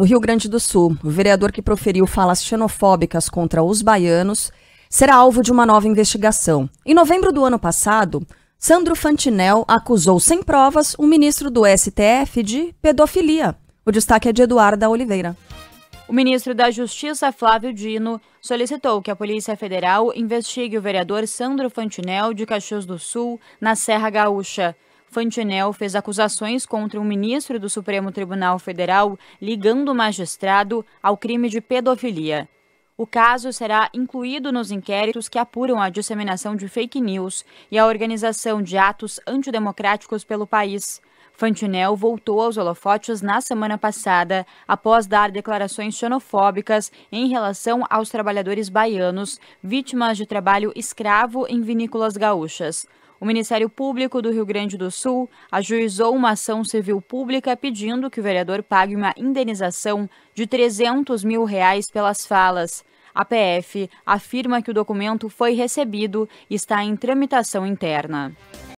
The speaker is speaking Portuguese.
No Rio Grande do Sul, o vereador que proferiu falas xenofóbicas contra os baianos será alvo de uma nova investigação. Em novembro do ano passado, Sandro Fantinel acusou sem provas o ministro do STF de pedofilia. O destaque é de Eduarda Oliveira. O ministro da Justiça, Flávio Dino, solicitou que a Polícia Federal investigue o vereador Sandro Fantinel de Caxias do Sul, na Serra Gaúcha. Fantinel fez acusações contra um ministro do Supremo Tribunal Federal ligando o magistrado ao crime de pedofilia. O caso será incluído nos inquéritos que apuram a disseminação de fake news e a organização de atos antidemocráticos pelo país. Fantinel voltou aos holofotes na semana passada, após dar declarações xenofóbicas em relação aos trabalhadores baianos, vítimas de trabalho escravo em vinícolas gaúchas. O Ministério Público do Rio Grande do Sul ajuizou uma ação civil pública pedindo que o vereador pague uma indenização de 300 mil reais pelas falas. A PF afirma que o documento foi recebido e está em tramitação interna.